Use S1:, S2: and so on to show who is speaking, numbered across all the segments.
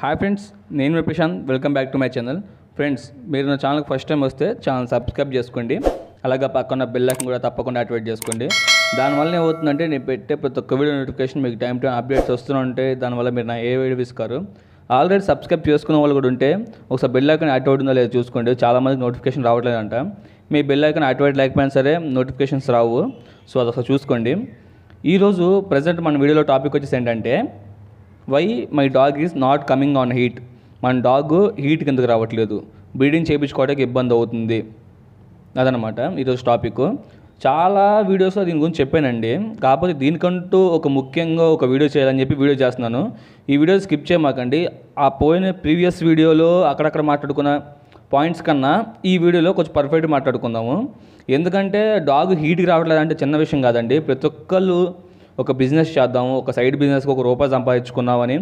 S1: hi friends నేను మీ Prashanth welcome back to my channel friends మీరు నా ఛానల్కి ఫస్ట్ టైం వస్తే ఛానల్ సబ్స్క్రైబ్ చేసుకోండి అలాగే పక్కన బెల్లైకన్ కూడా తప్పకుండా యాక్టివేట్ చేసుకోండి దానివల్ల ఏమవుతుందంటే నేను పెట్టే ప్రతి ఒక్క వీడియో నోటిఫికేషన్ మీకు టైం టైం అప్డేట్స్ వస్తూనే ఉంటే దానివల్ల మీరు నా ఏ వీడియో ఇస్తారు ఆల్రెడీ సబ్స్క్రైబ్ చేసుకున్న వాళ్ళు కూడా ఉంటే ఒకసారి బెల్ ఐకాన్ యాక్టివేట్ ఉందో లేదో చూసుకోండి చాలామందికి నోటిఫికేషన్ రావట్లేదంట మీ బెల్ ఐకాన్ యాక్టివేట్ లేకపోయినా సరే నోటిఫికేషన్స్ రావు సో అది ఒకసారి చూసుకోండి ఈరోజు ప్రజెంట్ మన వీడియోలో టాపిక్ వచ్చేసి ఏంటంటే why my dog is not coming on heat మన డాగ్ హీట్ కిందకు రావట్లేదు బ్రీడింగ్ చేయించుకోవడానికి ఇబ్బంది అవుతుంది అదనమాట ఈరోజు టాపిక్ చాలా వీడియోస్లో దీని గురించి చెప్పానండి కాకపోతే దీనికంటూ ఒక ముఖ్యంగా ఒక వీడియో చేయాలని చెప్పి వీడియో చేస్తున్నాను ఈ వీడియో స్కిప్ చేయమాకండి ఆ పోయిన ప్రీవియస్ వీడియోలో అక్కడక్కడ మాట్లాడుకున్న పాయింట్స్ కన్నా ఈ వీడియోలో కొంచెం పర్ఫెక్ట్ మాట్లాడుకుందాము ఎందుకంటే డాగ్ హీట్కి రావట్లేదు అంటే చిన్న విషయం కాదండి ప్రతి ఒక్కళ్ళు ఒక బిజినెస్ చేద్దాము ఒక సైడ్ బిజినెస్కి ఒక రూపాయి సంపాదించుకుందామని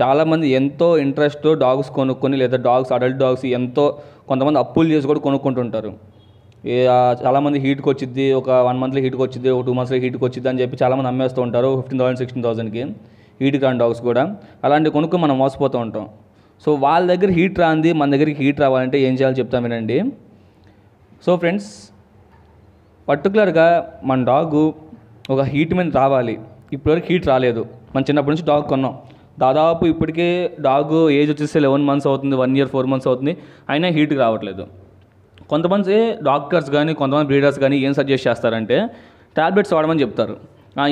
S1: చాలామంది ఎంతో ఇంట్రెస్ట్ డాగ్స్ కొనుక్కొని లేదా డాగ్స్ అడల్ట్ డాగ్స్ ఎంతో కొంతమంది అప్పులు చేసి కూడా కొనుక్కుంటుంటారు చాలామంది హీట్కి వచ్చింది ఒక వన్ మంత్లో హీట్కి వచ్చింది ఒక టూ మంత్స్లో హీట్కి వచ్చింది అని చెప్పి చాలామంది అమ్మేస్తూ ఉంటారు ఫిఫ్టీన్ థౌసండ్ సిక్స్టీన్ థౌసండ్కి హీట్ కాని డాగ్స్ కూడా అలాంటివి కొనుక్కు మనం మోసపోతూ ఉంటాం సో వాళ్ళ దగ్గర హీట్ రాంది మన దగ్గరికి హీట్ రావాలంటే ఏం చేయాలో చెప్తాం వినండి సో ఫ్రెండ్స్ పర్టికులర్గా మన డాగు ఒక హీట్ మీద రావాలి ఇప్పటివరకు హీట్ రాలేదు మనం చిన్నప్పటి నుంచి డాగ్ కొన్నాం దాదాపు ఇప్పటికే డాగ్ ఏజ్ వచ్చేసి లెవెన్ మంత్స్ అవుతుంది వన్ ఇయర్ ఫోర్ మంత్స్ అవుతుంది అయినా హీట్కి రావట్లేదు కొంతమంది డాక్టర్స్ కానీ కొంతమంది బ్రీడర్స్ కానీ ఏం సజెస్ట్ చేస్తారంటే ట్యాబ్లెట్స్ వాడమని చెప్తారు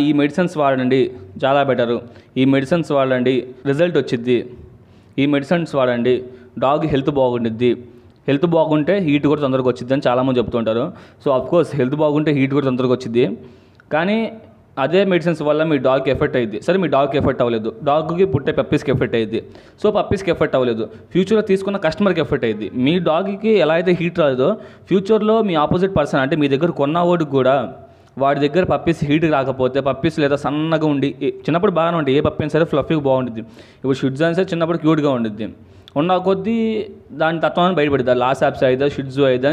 S1: ఈ మెడిసిన్స్ వాడండి చాలా బెటరు ఈ మెడిసిన్స్ వాడండి రిజల్ట్ వచ్చిద్ది ఈ మెడిసిన్స్ వాడండి డాగ్ హెల్త్ బాగుండిద్ది హెల్త్ బాగుంటే హీట్ కూడా తొందరగా వచ్చిద్ది అని చాలామంది చెప్తుంటారు సో అఫ్కోర్స్ హెల్త్ బాగుంటే హీట్ కూడా తొందరగా వచ్చిద్ది కానీ అదే మెడిసిన్స్ వల్ల మీ డాగ్కి ఎఫెక్ట్ అయ్యింది సరే మీ డాగ్కి ఎఫెక్ట్ అవ్వలేదు డాగ్కి పుట్టే పప్పీస్కి ఎఫెక్ట్ అయ్యింది సో పప్పీస్కి ఎఫెక్ట్ అవ్వలేదు ఫ్యూచర్లో తీసుకున్న కస్టమర్కి ఎఫెక్ట్ అయ్యింది మీ డాగ్కి ఎలా అయితే హీట్ రాలేదో ఫ్యూచర్లో మీ ఆపోజిట్ పర్సన్ అంటే మీ దగ్గర కొన్న ఓడికి కూడా వాడి దగ్గర పప్పీస్ హీట్ రాకపోతే పప్పీస్ లేదా సన్నగా ఉండి చిన్నప్పుడు బాగానే ఉండి ఏ పప్పీ సరే ఫ్లఫీగా బాగుంటుంది ఇప్పుడు షిడ్స్ అయినా సరే చిన్నప్పుడు క్యూట్గా ఉండిద్ది ఉన్న కొద్దీ దాని తత్వాన్ని బయటపడుతుంది లాస్ యాప్స్ అయితే షిడ్జు అయితే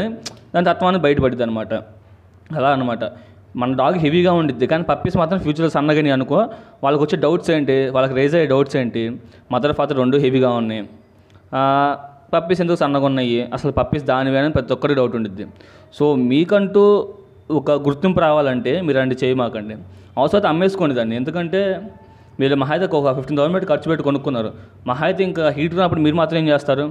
S1: దాని తత్వాన్ని బయటపడుతుంది అనమాట అలా అనమాట మన డాగ్ హెవీగా ఉండిద్ది కానీ పప్పీస్ మాత్రం ఫ్యూచర్లో సన్నగాని అనుకో వాళ్ళకి వచ్చే డౌట్స్ ఏంటి వాళ్ళకి రేజ్ అయ్యే డౌట్స్ ఏంటి మదర్ ఫాదర్ రెండు హెవీగా ఉన్నాయి పప్పీస్ ఎందుకు సన్నగా ఉన్నాయి అసలు పప్పీస్ దానివేనని ప్రతి ఒక్కరికి డౌట్ ఉండిద్ది సో మీకంటూ ఒక గుర్తింపు రావాలంటే మీరు అంటే మాకండి అవసరం అమ్మేసుకోండి దాన్ని ఎందుకంటే మీరు మహాయితకు ఒక ఫిఫ్టీన్ థౌసండ్ పెట్టి ఖర్చు పెట్టి కొనుక్కున్నారు మహాయిత ఇంకా హీట్ ఉన్నప్పుడు మీరు మాత్రం ఏం చేస్తారు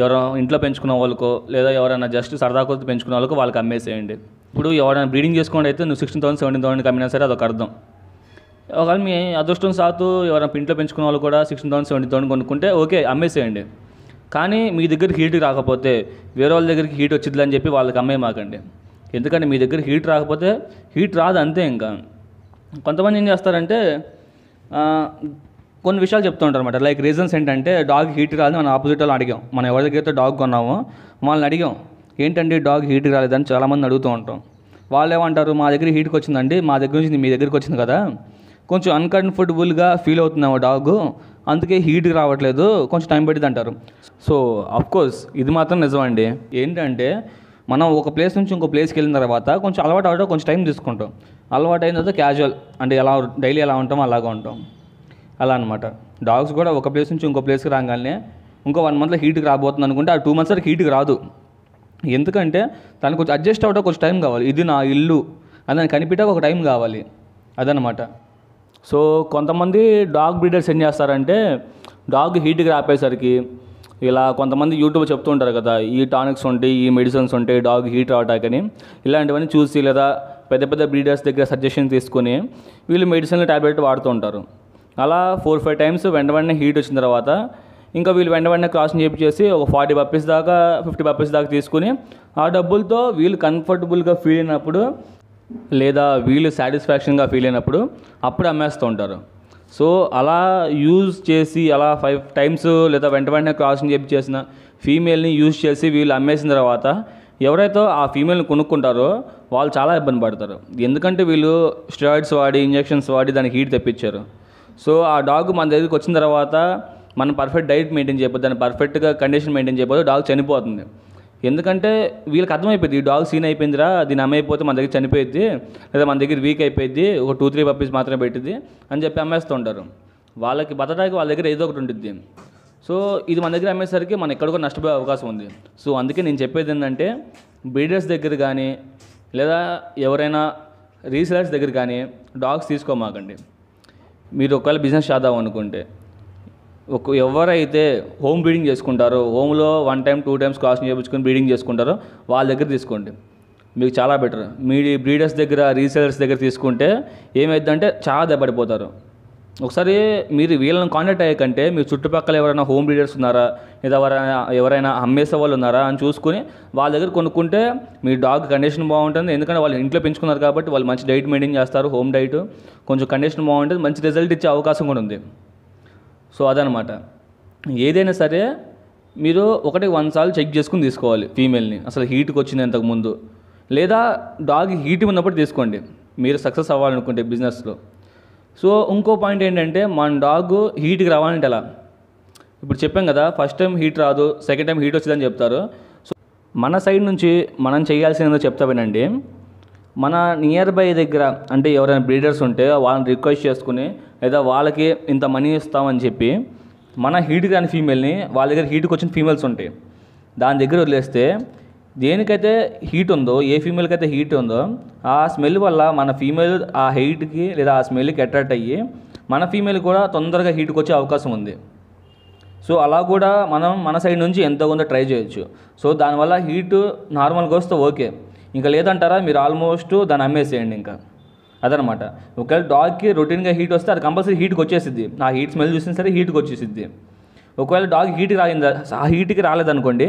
S1: ఎవరో ఇంట్లో పెంచుకున్న వాళ్ళకో లేదా ఎవరైనా జస్ట్ సరదా కొద్ది పెంచుకున్న వాళ్ళకో వాళ్ళకి అమ్మేసేయండి ఇప్పుడు ఎవరైనా బ్రీడింగ్ చేసుకోండి అయితే నువ్వు సిక్స్టీన్ థౌసండ్ సెవెంటీన్ థౌసండ్ కమ్మినా సరే అదొక అర్థం ఒకవేళ మీ అదృష్టం సాతు ఎవరైనా ఇంట్లో పెంచుకున్న వాళ్ళు కూడా సిక్స్టీన్ థౌసండ్ సెవెంటీన్ థౌసండ్ కొనుక్కుంటే ఓకే అమ్మేసేయండి కానీ మీ దగ్గర హీట్ రాకపోతే వేరే వాళ్ళ దగ్గరికి హీట్ అని చెప్పి వాళ్ళకి అమ్మే మాకండి ఎందుకంటే మీ దగ్గర హీట్ రాకపోతే హీట్ రాదు అంతే ఇంకా కొంతమంది ఏం చేస్తారంటే కొన్ని విషయాలు చెప్తుంటారు అనమాట లైక్ రీజన్స్ ఏంటంటే డాగ్ హీట్ రాదని మనం ఆపోజిట్ వాళ్ళని అడిగాం మనం ఎవరి దగ్గర డాగ్ కొన్నామో వాళ్ళని అడిగాం ఏంటండి డాగ్ హీట్కి రాలేదని చాలామంది అడుగుతూ ఉంటాం వాళ్ళు ఏమంటారు మా దగ్గర హీట్కి వచ్చిందండి మా దగ్గర నుంచి మీ దగ్గరికి వచ్చింది కదా కొంచెం అన్కంఫర్టబుల్గా ఫీల్ అవుతున్నాము డాగ్ అందుకే హీట్ రావట్లేదు కొంచెం టైం పెట్టింది అంటారు సో అఫ్కోర్స్ ఇది మాత్రం నిజమండి ఏంటంటే మనం ఒక ప్లేస్ నుంచి ఇంకో ప్లేస్కి వెళ్ళిన తర్వాత కొంచెం అలవాటు అవడం కొంచెం టైం తీసుకుంటాం అలవాటు అయిన తర్వాత క్యాజువల్ అంటే ఎలా డైలీ ఎలా ఉంటాం అలాగా ఉంటాం అలా అనమాట డాగ్స్ కూడా ఒక ప్లేస్ నుంచి ఇంకో ప్లేస్కి రాగానే ఇంకో వన్ మంత్లో హీట్కి రాబోతుంది అనుకుంటే ఆ టూ మంత్స్ వరకు హీట్కి రాదు ఎందుకంటే తనకు కొంచెం అడ్జస్ట్ అవ్వడానికి కొంచెం టైం కావాలి ఇది నా ఇల్లు అని దాన్ని కనిపెట్టాక ఒక టైం కావాలి అదనమాట సో కొంతమంది డాగ్ బ్రీడర్స్ ఏం చేస్తారంటే డాగ్ హీట్కి రాపేసరికి ఇలా కొంతమంది యూట్యూబ్ చెప్తూ ఉంటారు కదా ఈ టానిక్స్ ఉంటాయి ఈ మెడిసిన్స్ ఉంటాయి డాగ్ హీట్ రావటాకని ఇలాంటివన్నీ చూసి లేదా పెద్ద పెద్ద బ్రీడర్స్ దగ్గర సజెషన్ తీసుకొని వీళ్ళు మెడిసిన్లు ట్యాబ్లెట్ వాడుతూ ఉంటారు అలా ఫోర్ ఫైవ్ టైమ్స్ వెంట వెంటనే హీట్ వచ్చిన తర్వాత ఇంకా వీళ్ళు వెంట వెంటనే క్రాసింగ్ చేసి ఒక ఫార్టీ పప్పీస్ దాకా ఫిఫ్టీ పప్పీస్ దాకా తీసుకుని ఆ డబ్బులతో వీళ్ళు కంఫర్టబుల్గా ఫీల్ అయినప్పుడు లేదా వీళ్ళు సాటిస్ఫాక్షన్గా ఫీల్ అయినప్పుడు అప్పుడు అమ్మేస్తూ ఉంటారు సో అలా యూజ్ చేసి అలా ఫైవ్ టైమ్స్ లేదా వెంట వెంటనే క్రాసింగ్ చెప్పి చేసిన ఫీమేల్ని యూజ్ చేసి వీళ్ళు అమ్మేసిన తర్వాత ఎవరైతే ఆ ఫీమేల్ని కొనుక్కుంటారో వాళ్ళు చాలా ఇబ్బంది పడతారు ఎందుకంటే వీళ్ళు స్టెరాయిడ్స్ వాడి ఇంజెక్షన్స్ వాడి దానికి హీట్ తెప్పించారు సో ఆ డాగ్ మన దగ్గరికి వచ్చిన తర్వాత మనం పర్ఫెక్ట్ డైట్ మెయింటైన్ చేయబోదు దాన్ని పర్ఫెక్ట్గా కండిషన్ మెయింటైన్ చేయబోదు డాగ్ చనిపోతుంది ఎందుకంటే వీళ్ళకి అర్థమైపోయింది ఈ డాగ్ సీన్ అయిపోయిందిరా దీని అమ్మైపోతే మన దగ్గర చనిపోయింది లేదా మన దగ్గర వీక్ అయిపోయింది ఒక టూ త్రీ పప్పీస్ మాత్రమే పెట్టింది అని చెప్పి అమ్మేస్తూ ఉంటారు వాళ్ళకి బతడానికి వాళ్ళ దగ్గర ఏదో ఒకటి ఉంటుంది సో ఇది మన దగ్గర అమ్మేసరికి మనం ఎక్కడికో నష్టపోయే అవకాశం ఉంది సో అందుకే నేను చెప్పేది ఏంటంటే బ్రీడర్స్ దగ్గర కానీ లేదా ఎవరైనా రీసెలర్స్ దగ్గర కానీ డాగ్స్ తీసుకోమాకండి మీరు ఒకవేళ బిజినెస్ చేద్దాం అనుకుంటే ఒక ఎవరైతే హోమ్ బ్రీడింగ్ చేసుకుంటారో హోమ్లో one time two times cross చేయించుకొని బ్రీడింగ్ చేసుకుంటారో వాళ్ళ దగ్గర తీసుకోండి మీకు చాలా బెటర్ మీ బ్రీడర్స్ దగ్గర రీసేలర్స్ దగ్గర తీసుకుంటే ఏమైందంటే చాలా దెబ్బడిపోతారు ఒకసారి మీరు వీళ్ళని కాంటాక్ట్ అయ్యే కంటే మీ చుట్టుపక్కల ఎవరైనా హోమ్ బ్రీడర్స్ ఉన్నారా లేదా ఎవరైనా ఎవరైనా అమ్మేసే వాళ్ళు ఉన్నారా అని చూసుకుని వాళ్ళ దగ్గర కొనుక్కుంటే మీ డాగ్ కండిషన్ బాగుంటుంది ఎందుకంటే వాళ్ళు ఇంట్లో పెంచుకున్నారు కాబట్టి వాళ్ళు మంచి డైట్ మెయింటైన్ చేస్తారు హోమ్ డైట్ కొంచెం కండిషన్ బాగుంటుంది మంచి రిజల్ట్ ఇచ్చే అవకాశం కూడా ఉంది సో అదనమాట ఏదైనా సరే మీరు ఒకటి వన్ సార్లు చెక్ చేసుకుని తీసుకోవాలి ఫీమేల్ని అసలు హీట్కి వచ్చింది ఇంతకుముందు లేదా డాగ్ హీట్ ఉన్నప్పుడు తీసుకోండి మీరు సక్సెస్ అవ్వాలనుకుంటే బిజినెస్లో సో ఇంకో పాయింట్ ఏంటంటే మన డాగ్ హీట్కి రావాలంటే ఎలా ఇప్పుడు చెప్పాం కదా ఫస్ట్ టైం హీట్ రాదు సెకండ్ టైం హీట్ వచ్చిందని చెప్తారు సో మన సైడ్ నుంచి మనం చేయాల్సిందో చెప్తా వినండి మన నియర్ బై దగ్గర అంటే ఎవరైనా బ్రీడర్స్ ఉంటే వాళ్ళని రిక్వెస్ట్ చేసుకుని లేదా వాళ్ళకి ఇంత మనీ ఇస్తామని చెప్పి మన హీట్ కాని ఫీమేల్ని వాళ్ళ దగ్గర హీట్కి వచ్చిన ఫీమేల్స్ ఉంటాయి దాని దగ్గర వదిలేస్తే దేనికైతే హీట్ ఉందో ఏ ఫీమేల్కి అయితే హీట్ ఉందో ఆ స్మెల్ వల్ల మన ఫీమేల్ ఆ హీట్కి లేదా ఆ స్మెల్కి అట్రాక్ట్ అయ్యి మన ఫీమేల్ కూడా తొందరగా హీట్కి వచ్చే అవకాశం ఉంది సో అలా కూడా మనం మన సైడ్ నుంచి ఎంతో కొంత ట్రై చేయొచ్చు సో దానివల్ల హీట్ నార్మల్గా వస్తే ఓకే ఇంకా లేదంటారా మీరు ఆల్మోస్ట్ దాన్ని అమ్మేసేయండి ఇంకా అదనమాట ఒకవేళ డాగ్కి రొటీన్గా హీట్ వస్తే అది కంపల్సరీ హీట్కి వచ్చేసిద్ది ఆ హీట్ స్మెల్ చూసిన సరే హీట్కి వచ్చేసిద్ది ఒకవేళ డాగ్ హీట్కి రాగిందా ఆ హీట్కి రాలేదనుకోండి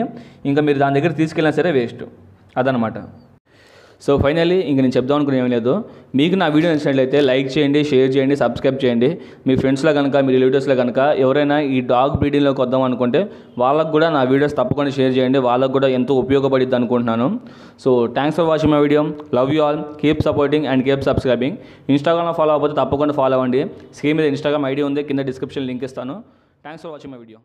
S1: ఇంకా మీరు దాని దగ్గర తీసుకెళ్ళినా సరే వేస్ట్ అదనమాట సో ఫైనల్లీ ఇంక నేను చెప్దాం అనుకుని ఏం లేదు మీకు నా వీడియో నచ్చినట్లయితే లైక్ చేయండి షేర్ చేయండి సబ్స్క్రైబ్ చేయండి మీ ఫ్రెండ్స్లో కనుక మీ రిలేటివ్స్లో కనుక ఎవరైనా ఈ డాగ్ బ్రీడింగ్లోకి వద్దాం అనుకుంటే వాళ్ళకు కూడా నా వీడియోస్ తప్పకుండా షేర్ చేయండి వాళ్ళకు కూడా ఎంతో ఉపయోగపడుద్ది అనుకుంటున్నాను so thanks for watching my video love you all keep supporting and keep subscribing ఇన్స్టాగ్రామ్లో ఫాలో అవ్వకపోతే తప్పకుండా ఫాలో అవ్వండి స్క్రీన్ మీద ఇన్స్టాగ్రామ్ ఐడి ఉంది కింద డిస్క్రిప్షన్ లింక్ ఇస్తాను thanks for watching my video